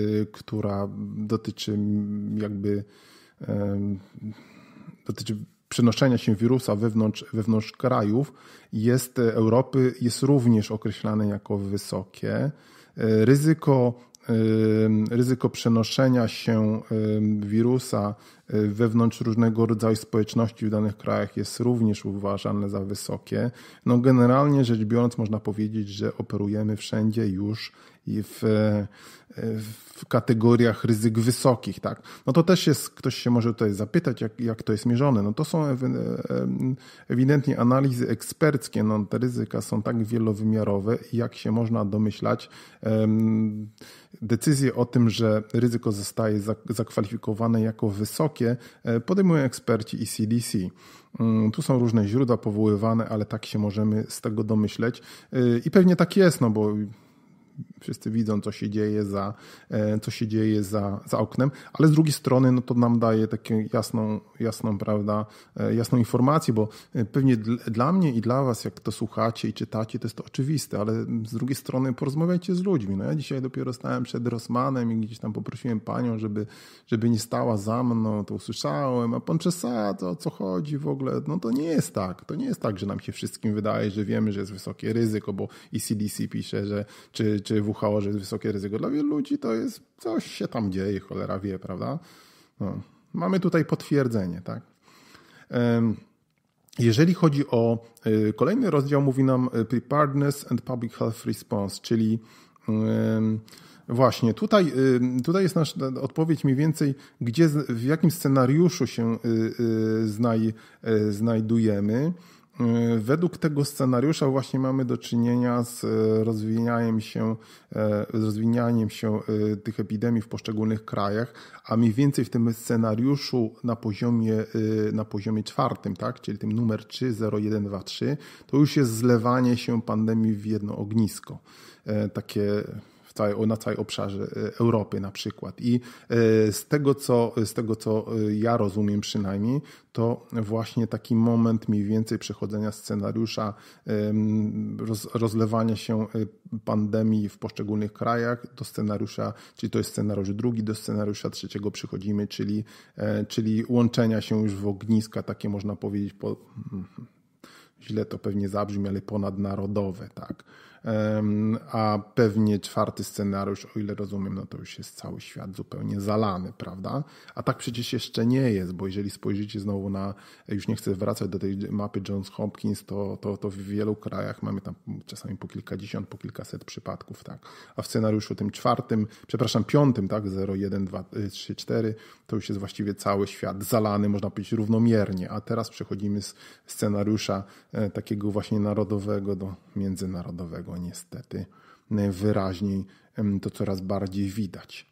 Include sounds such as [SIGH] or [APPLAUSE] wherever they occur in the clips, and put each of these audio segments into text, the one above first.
Y, która dotyczy jakby dotyczy przenoszenia się wirusa wewnątrz, wewnątrz krajów, jest e, Europy, jest również określane jako wysokie. E, ryzyko ryzyko przenoszenia się wirusa wewnątrz różnego rodzaju społeczności w danych krajach jest również uważane za wysokie. No generalnie rzecz biorąc można powiedzieć, że operujemy wszędzie już i w, e, w kategoriach ryzyk wysokich, tak. No to też jest, ktoś się może tutaj zapytać, jak, jak to jest mierzone. No to są e, ewidentnie analizy eksperckie, no te ryzyka są tak wielowymiarowe jak się można domyślać, decyzje o tym, że ryzyko zostaje zakwalifikowane jako wysokie, wysokie e, podejmują eksperci i CDC. Mm, tu są różne źródła powoływane, ale tak się możemy z tego domyśleć. E, I pewnie tak jest, no bo wszyscy widzą, co się dzieje za, e, co się dzieje za, za oknem, ale z drugiej strony no to nam daje taką jasną, jasną, prawda, e, jasną informację, bo e, pewnie dla mnie i dla was, jak to słuchacie i czytacie, to jest to oczywiste, ale z drugiej strony porozmawiajcie z ludźmi. No ja dzisiaj dopiero stałem przed Rosmanem i gdzieś tam poprosiłem panią, żeby, żeby nie stała za mną, to usłyszałem, a pan to o co chodzi w ogóle? No to nie jest tak. To nie jest tak, że nam się wszystkim wydaje, że wiemy, że jest wysokie ryzyko, bo i CDC pisze, że czy, czy WHO, że jest wysokie ryzyko. Dla wielu ludzi to jest, coś się tam dzieje, cholera wie, prawda? No. Mamy tutaj potwierdzenie, tak? Jeżeli chodzi o e, kolejny rozdział, mówi nam e, Preparedness and Public Health Response, czyli Właśnie, tutaj, tutaj jest nasza odpowiedź mniej więcej, gdzie, w jakim scenariuszu się e, znajdujemy. Y, według tego scenariusza właśnie mamy do czynienia z y, rozwijaniem się, y, rozwijaniem się tych epidemii w poszczególnych krajach, a mniej więcej w tym scenariuszu na poziomie, na poziomie czwartym, tak, czyli tym numer 30123, to już jest zlewanie się pandemii w jedno ognisko. Takie całej, na całej obszarze e, Europy na przykład. I e, z tego, co, z tego, co e, ja rozumiem przynajmniej, to właśnie taki moment mniej więcej przechodzenia scenariusza, roz, rozlewania się pandemii w poszczególnych krajach do scenariusza, czyli to jest scenariusz drugi, do scenariusza trzeciego przychodzimy, czyli, czyli łączenia się już w ogniska, takie można powiedzieć, po, hm, źle to pewnie zabrzmi, ale ponadnarodowe, tak a pewnie czwarty scenariusz, o ile rozumiem, no to już jest cały świat zupełnie zalany, prawda? A tak przecież jeszcze nie jest, bo jeżeli spojrzycie znowu na, już nie chcę wracać do tej mapy Johns Hopkins, to, to, to w wielu krajach mamy tam czasami po kilkadziesiąt, po kilkaset przypadków, tak? A w scenariuszu tym czwartym, przepraszam, piątym, tak? 0, 1, 2, 3, 4, to już jest właściwie cały świat zalany, można powiedzieć, równomiernie, a teraz przechodzimy z scenariusza e, takiego właśnie narodowego do międzynarodowego niestety wyraźniej to coraz bardziej widać.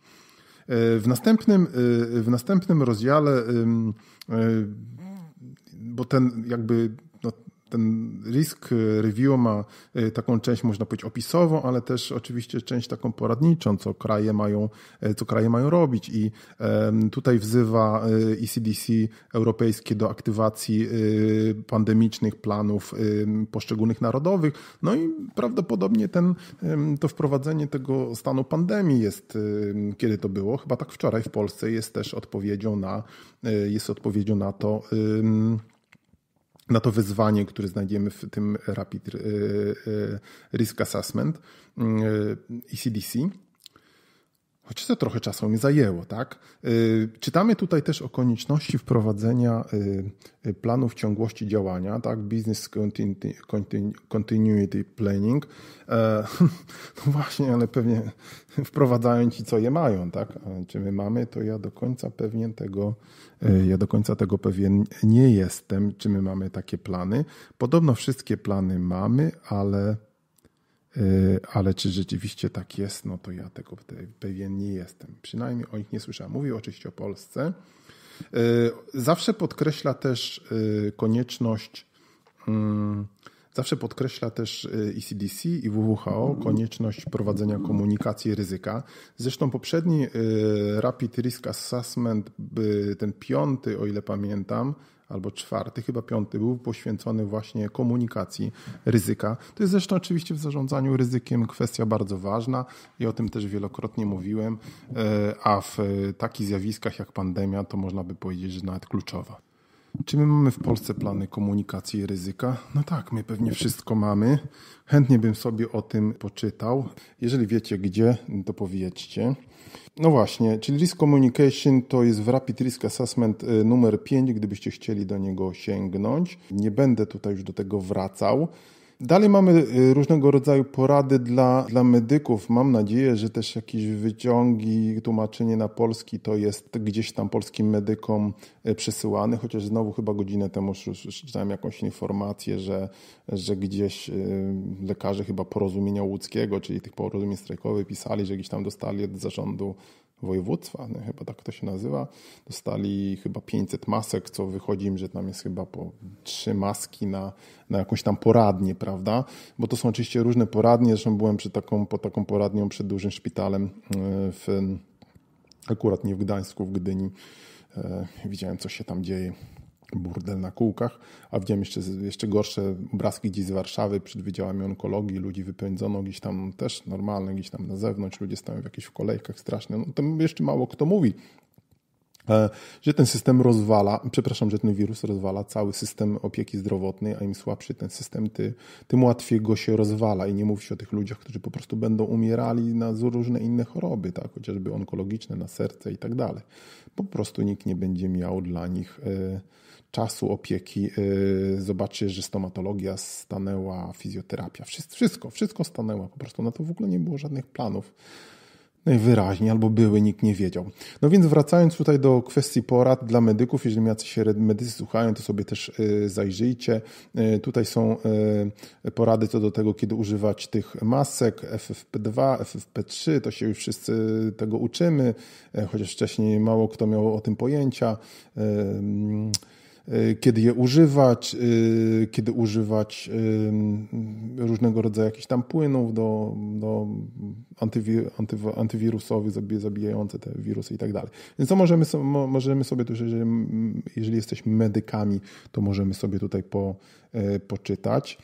E, w następnym, e, w następnym rozdziale, e, bo ten jakby no, ten risk e, review ma e, taką część, można powiedzieć, opisową, ale też oczywiście część taką poradniczą, co kraje mają, e, co kraje mają robić. I tutaj wzywa ECDC europejskie do aktywacji pandemicznych planów poszczególnych narodowych. No i prawdopodobnie ten, to wprowadzenie tego stanu pandemii jest, kiedy to było, chyba tak wczoraj w Polsce, jest też odpowiedzią na, jest odpowiedzią na to, na to wyzwanie, które znajdziemy w tym Rapid y, y, Risk Assessment y, ECDC. Choć to trochę czasu mi zajęło, tak? Yy, czytamy tutaj też o konieczności wprowadzenia yy, planów ciągłości działania, tak? Business Continuity, continuity Planning. Yy, [LAUGHS] no właśnie, ale pewnie [LAUGHS] wprowadzają ci, co je mają, tak? A e, czy my mamy, to ja do końca pewien tego, e, ja do końca tego pewien nie jestem, czy my mamy takie plany. Podobno wszystkie plany mamy, ale Y, ale czy rzeczywiście tak jest, no to ja tego pewien nie jestem. Przynajmniej o nich nie słyszałem. Mówił oczywiście o Polsce. Y, zawsze podkreśla też y, konieczność, mm, zawsze podkreśla też e i CDC i WHO konieczność prowadzenia komunikacji ryzyka. Zresztą poprzedni Rapid Risk Assessment, ten piąty, o ile pamiętam, albo czwarty, chyba piąty był poświęcony właśnie komunikacji ryzyka. To jest zresztą oczywiście w zarządzaniu ryzykiem kwestia bardzo ważna i o tym też wielokrotnie mówiłem, e, a w takich zjawiskach jak pandemia to można by powiedzieć, że nawet kluczowa. Czy my mamy w Polsce plany komunikacji i ryzyka? No tak, my pewnie wszystko mamy. Chętnie bym sobie o tym poczytał. Jeżeli wiecie gdzie, to powiedzcie. No właśnie, czyli Risk Communication to jest w Rapid Risk Assessment y, numer 5, gdybyście chcieli do niego sięgnąć. Nie będę tutaj już do tego wracał. Dalej mamy y, różnego rodzaju porady dla, dla medyków. Mam nadzieję, że też jakieś wyciągi, tłumaczenie na polski to jest gdzieś tam polskim medykom y, przesyłane, chociaż znowu chyba godzinę temu czytałem jakąś informację, że, że gdzieś y, lekarze chyba porozumienia łódzkiego, czyli tych porozumień strajkowych pisali, że gdzieś tam dostali od zarządu województwa, no chyba tak to się nazywa, dostali chyba 500 masek, co wychodzi im, że tam jest chyba po trzy maski na, na jakąś tam poradnię, prawda? Bo to są oczywiście różne poradnie, zresztą byłem przy taką, po taką poradnią przed dużym szpitalem e, w, akurat nie w Gdańsku, w Gdyni. E, widziałem, co się tam dzieje burdel na kółkach, a widziałem jeszcze, jeszcze gorsze obrazki gdzieś z Warszawy przed wydziałami onkologii, ludzi wypędzono gdzieś tam też normalne, gdzieś tam na zewnątrz, ludzie stają w jakichś kolejkach strasznie, no tam jeszcze mało kto mówi, e, że ten system rozwala, przepraszam, że ten wirus rozwala cały system opieki zdrowotnej, a im słabszy ten system, ty, tym łatwiej go się rozwala i nie mówi się o tych ludziach, którzy po prostu będą umierali na różne inne choroby, tak, chociażby onkologiczne, na serce i tak dalej. Po prostu nikt nie będzie miał dla nich e, czasu opieki y, zobaczysz, że stomatologia stanęła, fizjoterapia, wszystko, wszystko stanęła. Po prostu na to w ogóle nie było żadnych planów. Najwyraźniej, albo były, nikt nie wiedział. No więc wracając tutaj do kwestii porad dla medyków, jeżeli się medycy słuchają, to sobie też y, zajrzyjcie. Y, tutaj są porady co do tego, kiedy używać tych masek FFP2, FFP3, to się już wszyscy tego uczymy, chociaż wcześniej mało kto miał o tym pojęcia. Y, kiedy je używać, y, kiedy używać y, różnego rodzaju jakichś tam płynów do, do antywirusowych, zabijające te wirusy i tak dalej. Więc to możemy, możemy sobie tu, jeżeli, jeżeli jesteśmy medykami, to możemy sobie tutaj po, poczytać.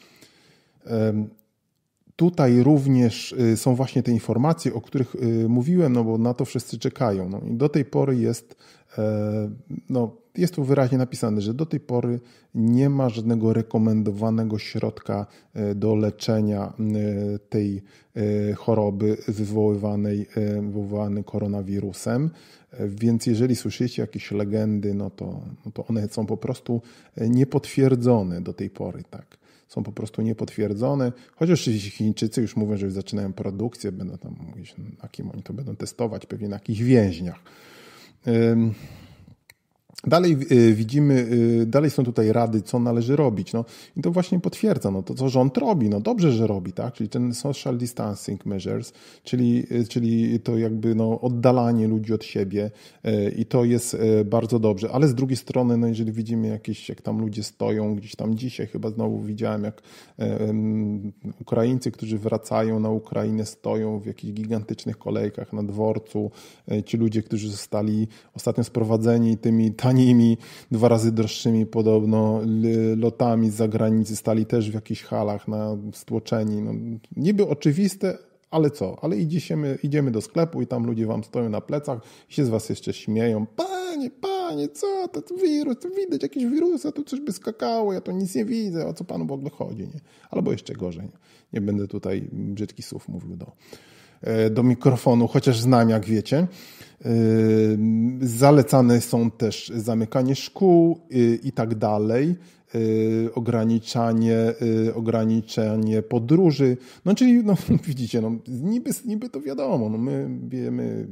Tutaj również y, są właśnie te informacje, o których y, mówiłem, no bo na to wszyscy czekają. No i do tej pory jest, e, no, jest tu wyraźnie napisane, że do tej pory nie ma żadnego rekomendowanego środka e, do leczenia e, tej choroby wywoływanej, wywoływanej koronawirusem. Więc jeżeli słyszycie jakieś legendy, no to, no to one są po prostu niepotwierdzone do tej pory, tak są po prostu niepotwierdzone. Chociaż oczywiście Chińczycy już mówią, że już zaczynają produkcję, będą tam mówić, no, na kim oni to będą testować, pewnie na jakichś więźniach. Dalej y, widzimy, y, dalej są tutaj rady, co należy robić. No, I to właśnie potwierdza no, to, co rząd robi. No, dobrze, że robi, tak? Czyli ten social distancing measures, czyli, y, czyli to jakby no, oddalanie ludzi od siebie i to jest bardzo dobrze. Ale z drugiej strony, no, jeżeli widzimy jakieś, jak tam ludzie stoją, gdzieś tam dzisiaj chyba znowu widziałem, jak um, Ukraińcy, którzy wracają na Ukrainę, stoją w jakichś gigantycznych kolejkach na dworcu. E, ci ludzie, którzy zostali ostatnio sprowadzeni tymi tanimi, dwa razy droższymi podobno lotami z zagranicy stali też w jakichś halach na stłoczeni. No, niby oczywiste, ale co? Ale idziemy, idziemy do sklepu i tam ludzie wam stoją na plecach i się z was jeszcze śmieją. Panie, panie, co to, to wirus? To widać jakieś wirusy, tu coś by skakało, ja to nic nie widzę, o co panu w ogóle chodzi? Nie? Albo jeszcze gorzej. Nie, nie będę tutaj brzydkich słów mówił do. E, do mikrofonu, chociaż znam, jak wiecie. E, zalecane są też zamykanie szkół e, i tak dalej, ograniczanie, ograniczanie podróży. No czyli no, [LAUGHS] widzicie, no, niby, niby to wiadomo, no, my wiemy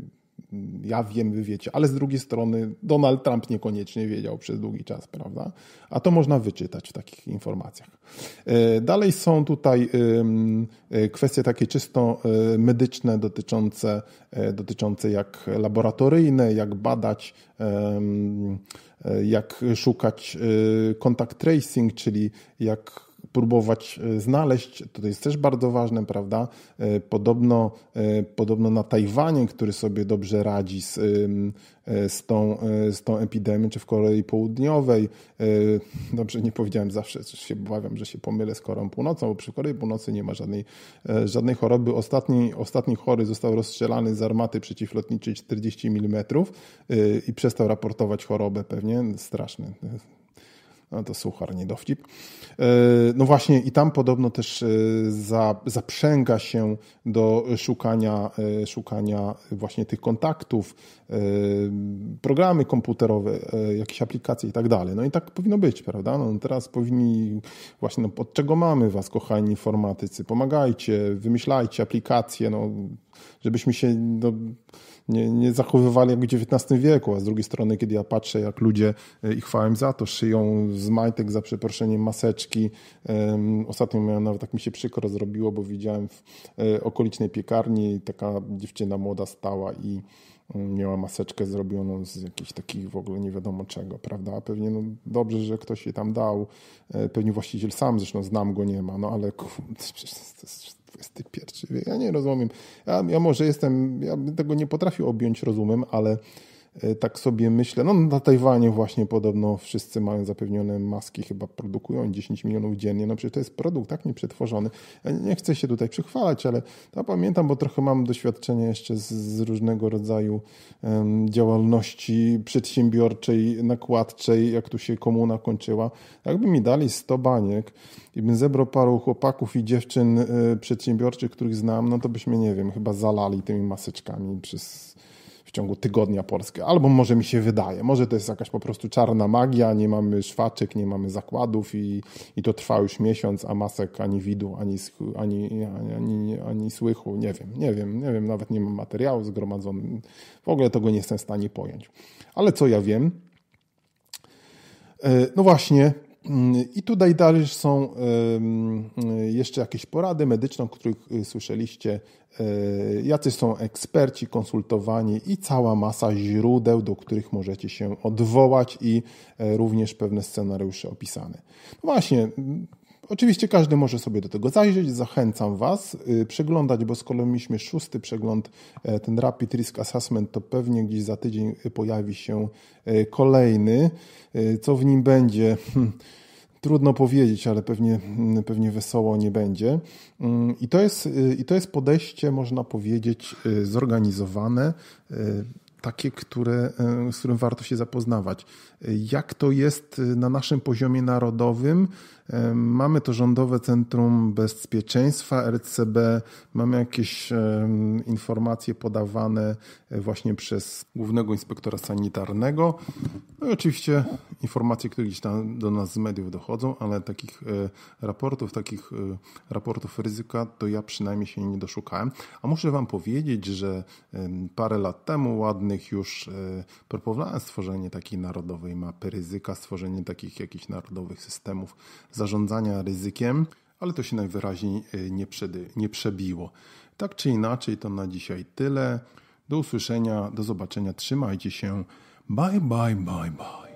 ja wiem, wy wiecie, ale z drugiej strony Donald Trump niekoniecznie wiedział przez długi czas, prawda? A to można wyczytać w takich informacjach. E, dalej są tutaj e, kwestie takie czysto e, medyczne dotyczące, dotyczące jak laboratoryjne, jak badać, jak szukać kontakt tracing, czyli jak próbować e, znaleźć, to jest też bardzo ważne, prawda? E, podobno, e, podobno na Tajwanie, który sobie dobrze radzi z, z, tą, z tą epidemią, czy w Korei Południowej, dobrze nie powiedziałem zawsze, się obawiam, że się pomylę z Koreą Północną, bo przy Korei Północy nie ma żadnej, żadnej choroby. Ostatni, ostatni chory został rozstrzelany z armaty przeciwlotniczej 40 mm i przestał raportować chorobę, pewnie straszny no to suchar, nie dowcip. E, no właśnie i tam podobno też e, zaprzęga się do szukania, e, szukania właśnie tych kontaktów, programy komputerowe, jakieś aplikacje i tak dalej. No i tak powinno być, prawda? No teraz powinni właśnie, no od czego mamy was, kochani informatycy? Pomagajcie, wymyślajcie aplikacje, no żebyśmy się... No, nie, nie zachowywali jak w XIX wieku, a z drugiej strony, kiedy ja patrzę, jak ludzie e, i chwałem za to, szyją z majtek za przeproszeniem maseczki. Ostatnio miałem, nawet tak mi się przykro zrobiło, bo widziałem w e, okolicznej piekarni taka dziewczyna młoda stała i mm, miała maseczkę zrobioną z jakichś takich w ogóle nie wiadomo czego, prawda? A pewnie no, dobrze, że ktoś je tam dał. E, pewnie właściciel sam, zresztą znam go, nie ma, no ale kurde, to jest XXI wiek. Ja nie rozumiem. Ja, ja może jestem, ja bym tego nie potrafił objąć rozumem, ale E, tak sobie myślę, no na Tajwanie właśnie podobno wszyscy mają zapewnione maski, chyba produkują 10 milionów dziennie, no przecież to jest produkt tak nieprzetworzony. Ja nie chcę się tutaj przychwalać, ale pamiętam, bo trochę mam doświadczenie jeszcze z, z różnego rodzaju um, działalności przedsiębiorczej, nakładczej, jak tu się komuna kończyła. Jakby mi dali 100 baniek i bym zebrał paru chłopaków i dziewczyn y, przedsiębiorczych, których znam, no to byśmy, nie wiem, chyba zalali tymi maseczkami przez w ciągu tygodnia Polskę. Albo może mi się wydaje, może to jest jakaś po prostu czarna magia, nie mamy szwaczek, nie mamy zakładów i, i to trwa już miesiąc, a masek ani widu, ani, ani, ani, ani, słychu, nie wiem, nie wiem, nie wiem, nawet nie mam materiału zgromadzony. W ogóle tego nie jestem w stanie pojąć. Ale co ja wiem? E, no właśnie, Mm, I tutaj dalej są e, jeszcze jakieś porady medyczne, o których e, słyszeliście, e, jacy są eksperci konsultowani i cała masa źródeł, do których możecie się odwołać i również pewne scenariusze opisane. No właśnie, Oczywiście każdy może sobie do tego zajrzeć, zachęcam Was y, przeglądać, bo skoro mieliśmy szósty przegląd, e, ten Rapid Risk Assessment, to pewnie gdzieś za tydzień y, pojawi się e, kolejny. E, co w nim będzie? Hmm, trudno powiedzieć, ale pewnie, hmm, pewnie wesoło nie będzie. Mm, I to, jest, y, I to jest podejście, można powiedzieć, zorganizowane, takie, które, z którym warto się zapoznawać. Jak to jest na naszym poziomie narodowym? Mamy to Rządowe Centrum Bezpieczeństwa, RCB, mamy jakieś informacje podawane e, właśnie przez Głównego Inspektora Sanitarnego. No i oczywiście informacje, które gdzieś tam do nas z mediów dochodzą, ale takich e, raportów, takich e, raportów ryzyka to ja przynajmniej się nie doszukałem. A muszę Wam powiedzieć, że parę lat temu ładnych już proponowałem stworzenie takiej narodowej mapy ryzyka, stworzenie takich jakichś narodowych systemów zarządzania ryzykiem, ale to się najwyraźniej e, nie, nie przebiło. Tak czy inaczej, to na dzisiaj tyle. Do usłyszenia, do zobaczenia. Trzymajcie się. Bye, bye, bye, bye.